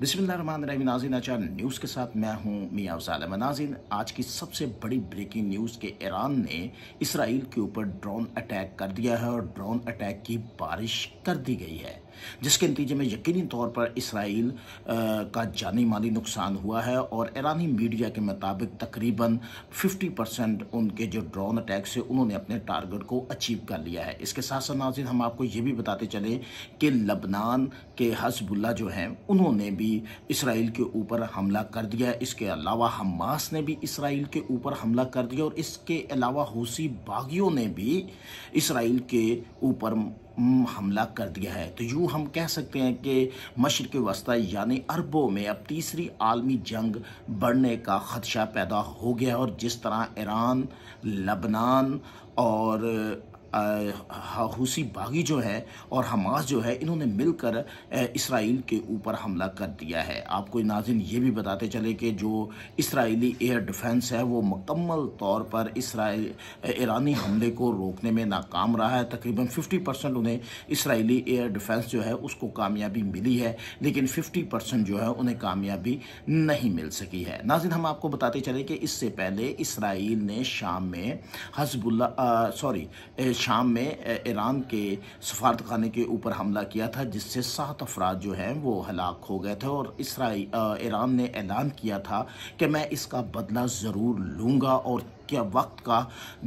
बिस्मिल्लाहमान नाजिन अचान news के साथ मैं हूं मियाँ सालम नाजिन आज की सबसे बड़ी ब्रेकिंग न्यूज़ के ईरान ने इसराइल के ऊपर ड्रोन अटैक कर दिया है और ड्रोन अटैक की बारिश कर दी गई है जिसके नतीजे में यकीनी तौर पर इसराइल का जानी माली नुकसान हुआ है और ईरानी मीडिया के मुताबिक तकरीबन 50 परसेंट उनके जो ड्रोन अटैक से उन्होंने अपने टारगेट को अचीव कर लिया है इसके साथ साथ नाजिर हम आपको ये भी बताते चले कि लबनान के हजबुल्ला जो हैं उन्होंने भी इसराइल के ऊपर हमला कर दिया है इसके अलावा हमास ने भी इसराइल के ऊपर हमला कर दिया और इसके अलावा हौसी बागियों ने भी इसराइल के ऊपर हमला कर दिया है तो यूँ हम कह सकते हैं कि मशरक़ वस्ती यानी अरबों में अब तीसरी आलमी जंग बढ़ने का ख़दशा पैदा हो गया और जिस तरह ईरान लबनान और हूसी बागी जो है और हमास जो है इन्होंने मिलकर इसराइल के ऊपर हमला कर दिया है आपको नाजिन ये भी बताते चले कि जो इसराइली एयर डिफेंस है वो मुकम्मल तौर पर इसराइल ईरानी हमले को रोकने में नाकाम रहा है तकरीबन 50 परसेंट उन्हें इसराइली एयर डिफेंस जो है उसको कामयाबी मिली है लेकिन 50 परसेंट जो है उन्हें कामयाबी नहीं मिल सकी है नाजिन हम आपको बताते चले कि इससे पहले इसराइल ने शाम में हजबुल्ला सॉरी शाम में ईरान के सफारत खाने के ऊपर हमला किया था जिससे सात अफराद जो हैं वो हलाक हो गए थे और इसराइल ईरान ने ऐलान किया था कि मैं इसका बदला ज़रूर लूँगा और के वक्त का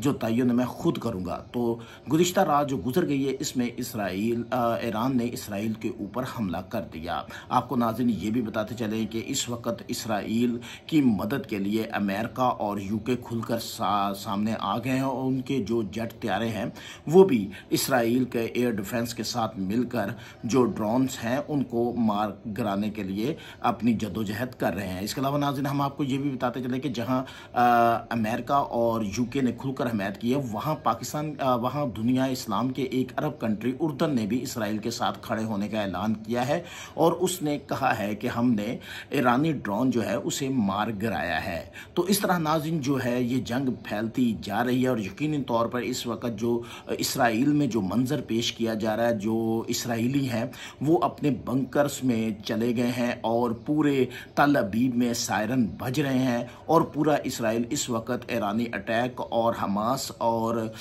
जो तयन मैं ख़ुद करूँगा तो गुज्तर रात जो गुजर गई है इसमें इसराइल ईरान ने इसराइल के ऊपर हमला कर दिया आपको नाजिन ये भी बताते चले कि इस वक्त इसराइल की मदद के लिए अमेरिका और यूके खुलकर सा, सामने आ गए हैं और उनके जो जेट त्यारे हैं वो भी इसराइल के एयर डिफेंस के साथ मिलकर जो ड्रोन्स हैं उनको मार गिराने के लिए अपनी जदोजहद कर रहे हैं इसके अलावा नाजिन हम आपको ये भी बताते चले कि जहाँ अमेरिका और यूके ने खुलकर हमायत की है वहाँ पाकिस्तान वहाँ दुनिया इस्लाम के एक अरब कंट्री उर्दन ने भी इसराइल के साथ खड़े होने का ऐलान किया है और उसने कहा है कि हमने ईरानी ड्रोन जो है उसे मार गिराया है तो इस तरह नाजिन जो है ये जंग फैलती जा रही है और यकीन तौर पर इस वक्त जो इसराइल में जो मंज़र पेश किया जा रहा है जो इसराइली हैं वो अपने बंकर्स में चले गए हैं और पूरे तल अबीब में सायरन बज रहे हैं और पूरा इसराइल इस वक्त ईरान पाकिस्तानी अटैक और हमास और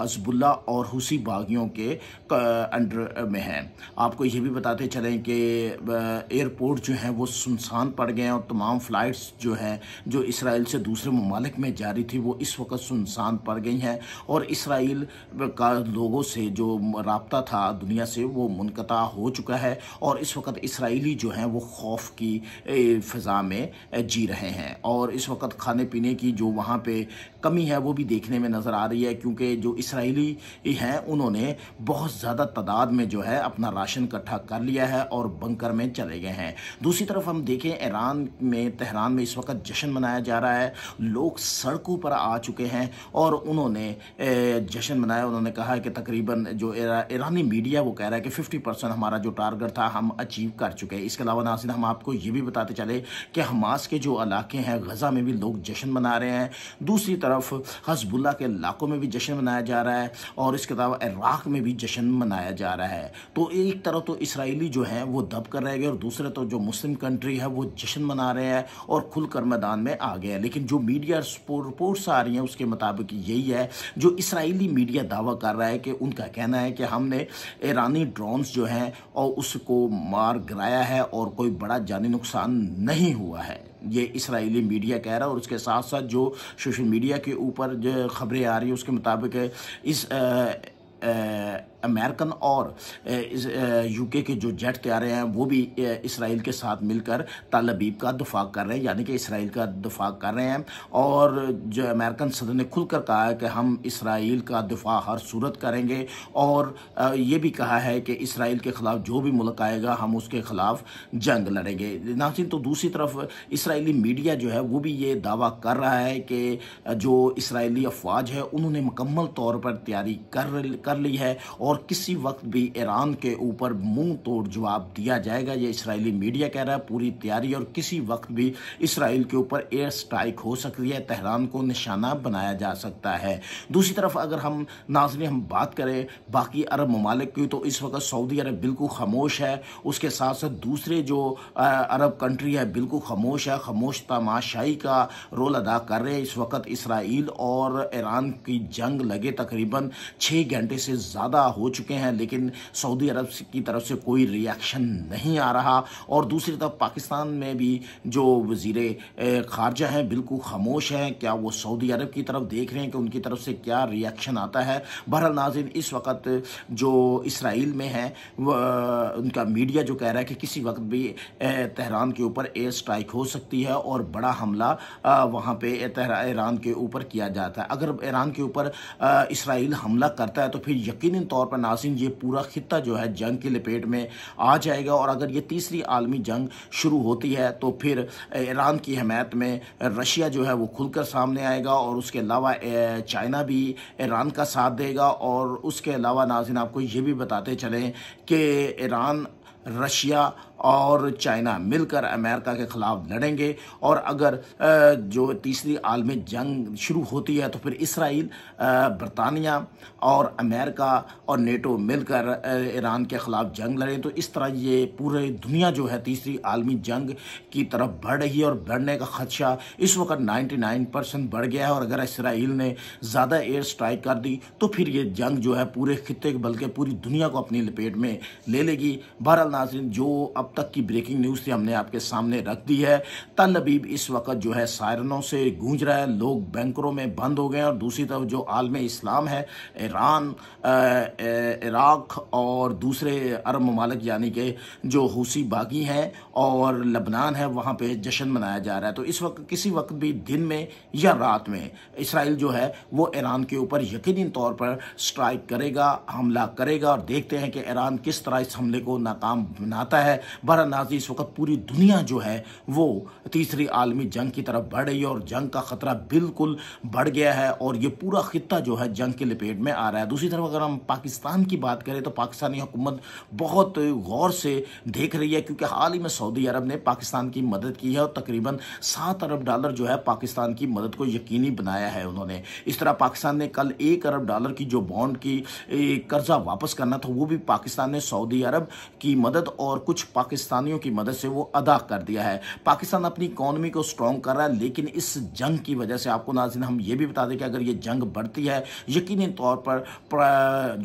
हजबुल्ला और हुसी बागियों के अंडर में हैं आपको ये भी बताते चलें कि एयरपोर्ट जो हैं वो सुनसान पड़ गए हैं और तमाम फ़्लाइट्स जो हैं जो इसराइल से दूसरे ममालिक में जारी थी वो इस वक्त सुनसान पड़ गई हैं और इसराइल का लोगों से जो रबता था दुनिया से वो मुनकता हो चुका है और इस वक्त इसराइली जो हैं वो खौफ की फजा में जी रहे हैं और इस वक्त खाने पीने की जो वहाँ पे कमी है वो भी देखने में नज़र आ रही है क्योंकि जो इसराइली हैं उन्होंने बहुत ज़्यादा तादाद में जो है अपना राशन इकट्ठा कर लिया है और बंकर में चले गए हैं दूसरी तरफ हम देखें ईरान में तहरान में इस वक्त जश्न मनाया जा रहा है लोग सड़कों पर आ चुके हैं और उन्होंने जश्न मनाया उन्होंने कहा कि तकरीबन जो ईरानी मीडिया वो कह रहा है कि फिफ्टी परसेंट हमारा जो टारगेट था हम अचीव कर चुके हैं इसके अलावा नासिर हम आपको ये भी बताते चले कि हमास के जो इलाके हैं गज़ा में भी लोग जश्न मना रहे हैं दूसरी दूसरी तरफ हजबुल्ला के इलाकों में भी जश्न मनाया जा रहा है और इसके अलावा इराक़ में भी जश्न मनाया जा रहा है तो एक तरफ तो इसराइली जो है वो दब कर रह गए और दूसरे तरफ तो जो मुस्लिम कंट्री है वो जश्न मना रहे हैं और खुलकर मैदान में आ गया लेकिन जो मीडिया रिपोर्ट्स आ रही हैं उसके मुताबिक यही है जो इसराइली मीडिया दावा कर रहा है कि उनका कहना है कि हमने ईरानी ड्रोन्स जो हैं और उसको मार गिराया है और कोई बड़ा जानी नुकसान नहीं हुआ है ये इसराइली मीडिया कह रहा है और उसके साथ साथ जो सोशल मीडिया के ऊपर जो खबरें आ रही हैं उसके मुताबिक इस आ, आ, अमेरिकन और यूके के जो जेट तैयार हैं वो भी इसराइल के साथ मिलकर तालबीब का दफा कर रहे हैं यानी कि इसराइल का दफा कर रहे हैं और जो अमेरिकन सदर ने खुलकर कहा है कि हम इसराइल का दफा हर सूरत करेंगे और ये भी कहा है कि इसराइल के ख़िलाफ़ जो भी मुल्क आएगा हम उसके ख़िलाफ़ जंग लड़ेंगे नासिन तो दूसरी तरफ इसराइली मीडिया जो है वो भी ये दावा कर रहा है कि जो इसराइली अफवाज है उन्होंने मुकम्मल तौर पर तैयारी कर कर ली है और और किसी वक्त भी ईरान के ऊपर मुंह तोड़ जवाब दिया जाएगा ये इसराइली मीडिया कह रहा है पूरी तैयारी और किसी वक्त भी इसराइल के ऊपर एयर स्ट्राइक हो सकती है तहरान को निशाना बनाया जा सकता है दूसरी तरफ अगर हम नाजन हम बात करें बाकी अरब ममालिक की तो इस वक्त सऊदी अरब बिल्कुल खामोश है उसके साथ साथ दूसरे जो अरब कंट्री है बिल्कुल खामोश है खामोश तमाशाई का रोल अदा कर रहे हैं इस वक्त इसराइल और ईरान की जंग लगे तकरीबन छः घंटे से ज़्यादा हो चुके हैं लेकिन सऊदी अरब की तरफ से कोई रिएक्शन नहीं आ रहा और दूसरी तरफ पाकिस्तान में भी जो वजीर खारजा हैं बिल्कुल खामोश हैं क्या वो सऊदी अरब की तरफ देख रहे हैं कि उनकी तरफ से क्या रिएक्शन आता है बहरहाल नाजिन इस वक्त जो इसराइल में है उनका मीडिया जो कह रहा है कि किसी वक्त भी तहरान के ऊपर एयर स्ट्राइक हो सकती है और बड़ा हमला वहाँ पे ईरान के ऊपर किया जाता है अगर ईरान के ऊपर इसराइल हमला करता है तो फिर यकीन तौर तौर पर नाजिन ये पूरा खत्ता जो है जंग की लपेट में आ जाएगा और अगर ये तीसरी आलमी जंग शुरू होती है तो फिर ईरान की हमायत में रशिया जो है वो खुलकर सामने आएगा और उसके अलावा चाइना भी ईरान का साथ देगा और उसके अलावा नाजिन आपको ये भी बताते चलें कि ईरान रशिया और चाइना मिलकर अमेरिका के खिलाफ लड़ेंगे और अगर जो तीसरी आलमी जंग शुरू होती है तो फिर इसराइल बरतानिया और अमेरिका और नेटो मिलकर ईरान के खिलाफ जंग लड़ें तो इस तरह ये पूरे दुनिया जो है तीसरी आलमी जंग की तरफ बढ़ रही है और बढ़ने का खदशा इस वक्त 99 परसेंट बढ़ गया है और अगर इसराइल ने ज़्यादा एयर स्ट्राइक कर दी तो फिर ये जंग जो है पूरे खत्े बल्कि पूरी दुनिया को अपनी लपेट में ले लेगी बहरहाल नाजरन जो अब अब तक की ब्रेकिंग न्यूज़ थी हमने आपके सामने रख दी है तल अबीब इस वक्त जो है सायरनों से गूंज रहा है लोग बैंकरों में बंद हो गए और दूसरी तरफ जो आलम इस्लाम है ईरान इराक और दूसरे अरब ममालक यानी कि जो हूसी बागी हैं और लबनान है वहाँ पर जश्न मनाया जा रहा है तो इस वक्त किसी वक्त भी दिन में या रात में इसराइल जो है वो ईरान के ऊपर यकीन तौर पर स्ट्राइक करेगा हमला करेगा और देखते हैं कि ईरान किस तरह इस हमले को नाकाम बनाता है बहरहाल इस वक्त पूरी दुनिया जो है वो तीसरी आलमी जंग की तरफ बढ़ रही है और जंग का ख़तरा बिल्कुल बढ़ गया है और ये पूरा खत्ता जो है जंग के लपेट में आ रहा है दूसरी तरफ अगर हम पाकिस्तान की बात करें तो पाकिस्तानी हुकूमत बहुत गौर से देख रही है क्योंकि हाल ही में सऊदी अरब ने पाकिस्तान की मदद की है और तकरीबन सात अरब डॉलर जो है पाकिस्तान की मदद को यकीनी बनाया है उन्होंने इस तरह पाकिस्तान ने कल एक अरब डॉलर की जो बॉन्ड की कर्जा वापस करना था वो भी पाकिस्तान ने सऊदी अरब की मदद और कुछ पाक पाकिस्तानियों की मदद से वो अदा कर दिया है पाकिस्तान अपनी इकॉनमी को स्ट्रॉन्ग कर रहा है लेकिन इस जंग की वजह से आपको नाजिन हम ये भी बता दें कि अगर ये जंग बढ़ती है यकीनी तौर पर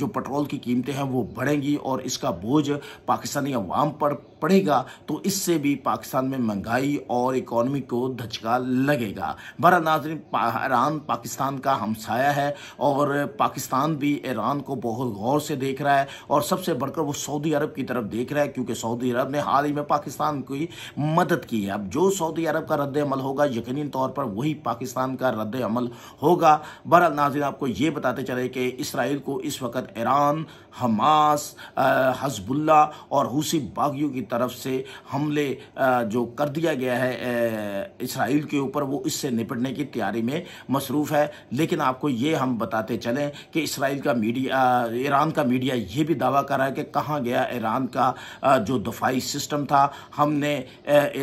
जो पेट्रोल की कीमतें हैं वो बढ़ेंगी और इसका बोझ पाकिस्तानी अवाम पर पड़ेगा तो इससे भी पाकिस्तान में महंगाई और इकॉनमी को धचका लगेगा बरा नाजरन पा, ईरान पाकिस्तान का हमसाया है और पाकिस्तान भी ईरान को बहुत गौर से देख रहा है और सबसे बढ़कर वो सऊदी अरब की तरफ देख रहा है क्योंकि सऊदी अरब ने हाल ही में पाकिस्तान की मदद की है अब जो सऊदी अरब का रद्द अमल होगा यकीन तौर पर वही पाकिस्तान का रद्द अमल होगा बहरहाल नाजरी आपको ये बताते चले कि इसराइल को इस वक्त ईरान हमास हजबुल्ला और हूसी बागियों की तरफ से हमले जो कर दिया गया है इसराइल के ऊपर वो इससे निपटने की तैयारी में मसरूफ़ है लेकिन आपको ये हम बताते चलें कि इसराइल का मीडिया ईरान का मीडिया ये भी दावा कर रहा है कि कहाँ गया ईरान का जो दफाई सिस्टम था हमने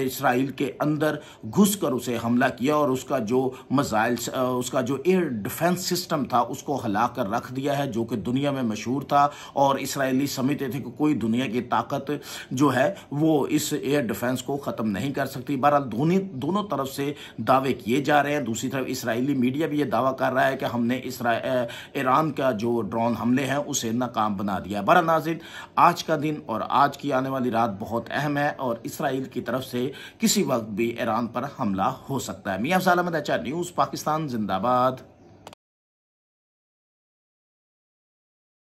इसराइल के अंदर घुस कर उसे हमला किया और उसका जो मज़ाइल उसका जो एयर डिफेंस सिस्टम था उसको हिला कर रख दिया है जो कि दुनिया में मशहूर था और इसराइली समझते थे कि कोई दुनिया की ताकत जो है वो इस एयर डिफेंस को ख़त्म नहीं कर सकती बहरहाल दोनों दोनों तरफ से दावे किए जा रहे हैं दूसरी तरफ इसराइली मीडिया भी ये दावा कर रहा है कि हमने ईरान का जो ड्रोन हमले हैं उसे नाकाम बना दिया बहरा नाजिर आज का दिन और आज की आने वाली रात बहुत अहम है और इसराइल की तरफ से किसी वक्त भी ईरान पर हमला हो सकता है मियाँ अहमद अच्छा न्यूज़ पाकिस्तान जिंदाबाद